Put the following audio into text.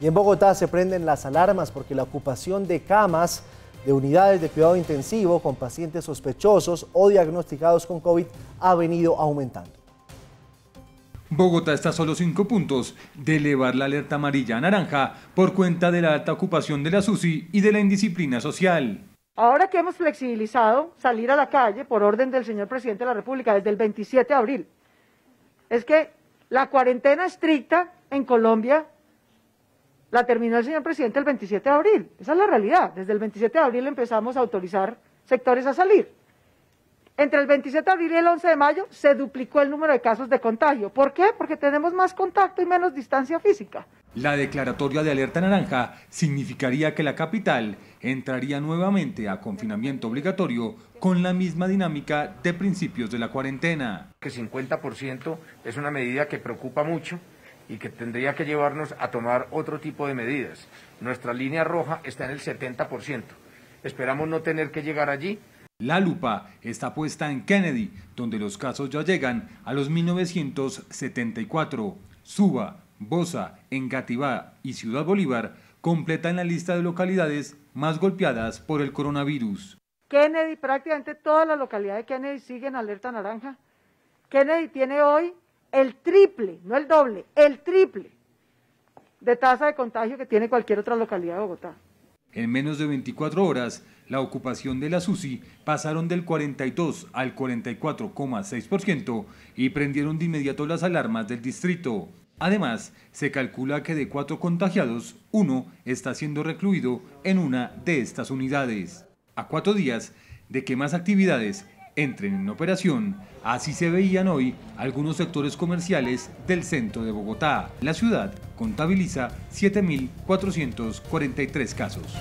Y en Bogotá se prenden las alarmas porque la ocupación de camas de unidades de cuidado intensivo con pacientes sospechosos o diagnosticados con COVID ha venido aumentando. Bogotá está a solo cinco puntos de elevar la alerta amarilla a naranja por cuenta de la alta ocupación de la SUSI y de la indisciplina social. Ahora que hemos flexibilizado salir a la calle por orden del señor presidente de la República desde el 27 de abril, es que la cuarentena estricta en Colombia la terminó el señor presidente el 27 de abril. Esa es la realidad. Desde el 27 de abril empezamos a autorizar sectores a salir. Entre el 27 de abril y el 11 de mayo se duplicó el número de casos de contagio. ¿Por qué? Porque tenemos más contacto y menos distancia física. La declaratoria de alerta naranja significaría que la capital entraría nuevamente a confinamiento obligatorio con la misma dinámica de principios de la cuarentena. Que 50% es una medida que preocupa mucho y que tendría que llevarnos a tomar otro tipo de medidas. Nuestra línea roja está en el 70%. Esperamos no tener que llegar allí. La lupa está puesta en Kennedy, donde los casos ya llegan a los 1974. Suba, Bosa, Engativá y Ciudad Bolívar completan la lista de localidades más golpeadas por el coronavirus. Kennedy, prácticamente toda la localidad de Kennedy siguen alerta naranja. Kennedy tiene hoy el triple, no el doble, el triple de tasa de contagio que tiene cualquier otra localidad de Bogotá. En menos de 24 horas, la ocupación de la SUSI pasaron del 42 al 44,6% y prendieron de inmediato las alarmas del distrito. Además, se calcula que de cuatro contagiados, uno está siendo recluido en una de estas unidades. A cuatro días de que más actividades entren en operación. Así se veían hoy algunos sectores comerciales del centro de Bogotá. La ciudad contabiliza 7.443 casos.